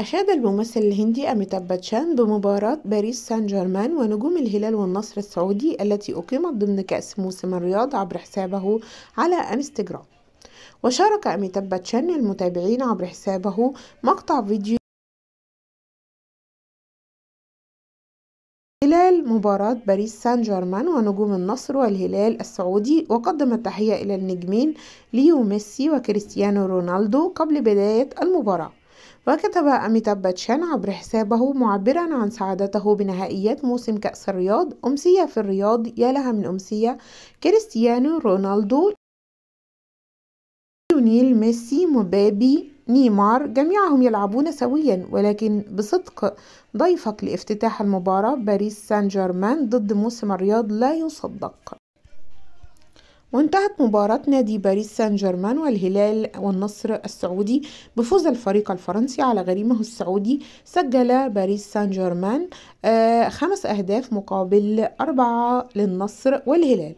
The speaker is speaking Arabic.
أشاد الممثل الهندي أميتاب باتشان بمباراة باريس سان جيرمان ونجوم الهلال والنصر السعودي التي أقيمت ضمن كأس موسم الرياض عبر حسابه على انستجرام وشارك أميتاب باتشان المتابعين عبر حسابه مقطع فيديو خلال مباراة باريس سان جيرمان ونجوم النصر والهلال السعودي وقدم التحية إلى النجمين ليو ميسي وكريستيانو رونالدو قبل بداية المباراة وكتب أميتاب باتشان عبر حسابه معبرا عن سعادته بنهائيات موسم كأس الرياض أمسية في الرياض يا لها من أمسية كريستيانو رونالدو ليونيل ميسي مبابي نيمار جميعهم يلعبون سويا ولكن بصدق ضيفك لافتتاح المباراة باريس سان جيرمان ضد موسم الرياض لا يصدق وانتهت مباراة نادي باريس سان جيرمان والهلال والنصر السعودي بفوز الفريق الفرنسي على غريمه السعودي سجل باريس سان جيرمان آه، خمس أهداف مقابل أربعة للنصر والهلال